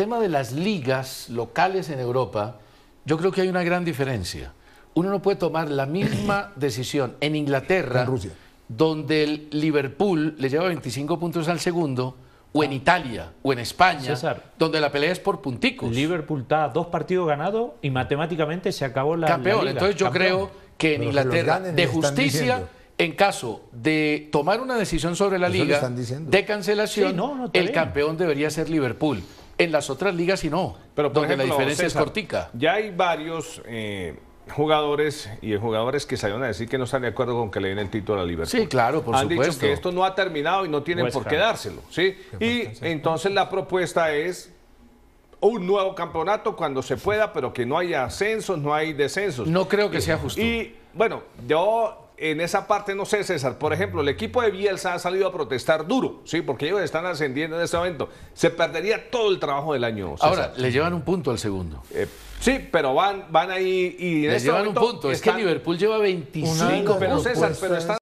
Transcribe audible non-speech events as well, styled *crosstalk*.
tema de las ligas locales en Europa, yo creo que hay una gran diferencia. Uno no puede tomar la misma *clears throat* decisión en Inglaterra, donde el Liverpool le lleva 25 puntos al segundo, o en ah. Italia, o en España, donde la pelea es por punticos. Liverpool está dos partidos ganados y matemáticamente se acabó la. Campeón, entonces yo creo que en Inglaterra, de justicia en caso de tomar una decisión sobre la liga de cancelación, el campeón debería ser Liverpool. En las otras ligas sí no, pero por la diferencia es cortica. Ya hay varios eh, jugadores y jugadores que salieron a decir que no están de acuerdo con que le den el título a Libertad. Sí, claro, por supuesto. Han dicho que esto no ha terminado y no tienen por qué dárselo, ¿sí? y entonces la propuesta es un nuevo campeonato cuando se pueda, pero que no haya ascensos, no hay descensos. No creo que sea justo. Y bueno, yo en esa parte no sé, César. Por ejemplo, el equipo de Bielsa ha salido a protestar duro, sí, porque ellos están ascendiendo en este momento. Se perdería todo el trabajo del año. Ahora, le llevan un punto al segundo. Eh, sí, pero van, van ahí y en este llevan un punto. Es que Liverpool lleva 25 pero César, pues, pero están